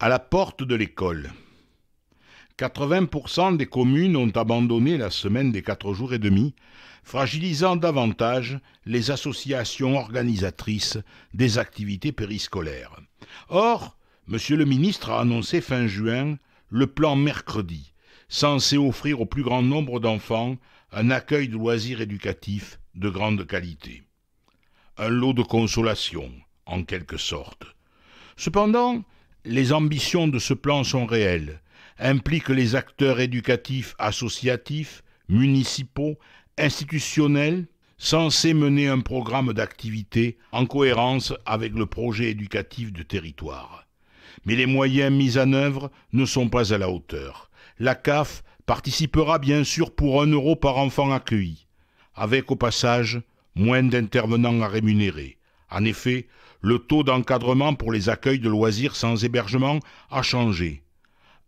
à la porte de l'école. 80% des communes ont abandonné la semaine des quatre jours et demi, fragilisant davantage les associations organisatrices des activités périscolaires. Or, M. le ministre a annoncé fin juin le plan mercredi, censé offrir au plus grand nombre d'enfants un accueil de loisirs éducatifs de grande qualité. Un lot de consolation, en quelque sorte. Cependant, les ambitions de ce plan sont réelles, impliquent les acteurs éducatifs associatifs, municipaux, institutionnels, censés mener un programme d'activité en cohérence avec le projet éducatif de territoire. Mais les moyens mis en œuvre ne sont pas à la hauteur. La CAF participera bien sûr pour un euro par enfant accueilli, avec au passage moins d'intervenants à rémunérer. En effet, le taux d'encadrement pour les accueils de loisirs sans hébergement a changé.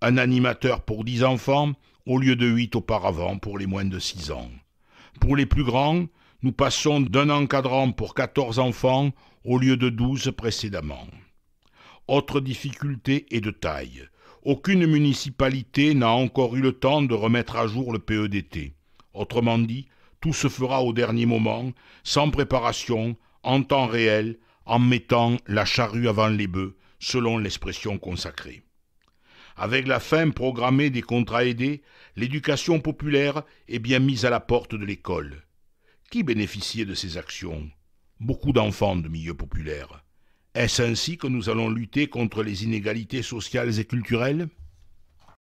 Un animateur pour 10 enfants au lieu de 8 auparavant pour les moins de 6 ans. Pour les plus grands, nous passons d'un encadrant pour 14 enfants au lieu de 12 précédemment. Autre difficulté est de taille. Aucune municipalité n'a encore eu le temps de remettre à jour le PEDT. Autrement dit, tout se fera au dernier moment, sans préparation, en temps réel, en mettant la charrue avant les bœufs, selon l'expression consacrée. Avec la fin programmée des contrats aidés, l'éducation populaire est bien mise à la porte de l'école. Qui bénéficiait de ces actions Beaucoup d'enfants de milieux populaires. Est-ce ainsi que nous allons lutter contre les inégalités sociales et culturelles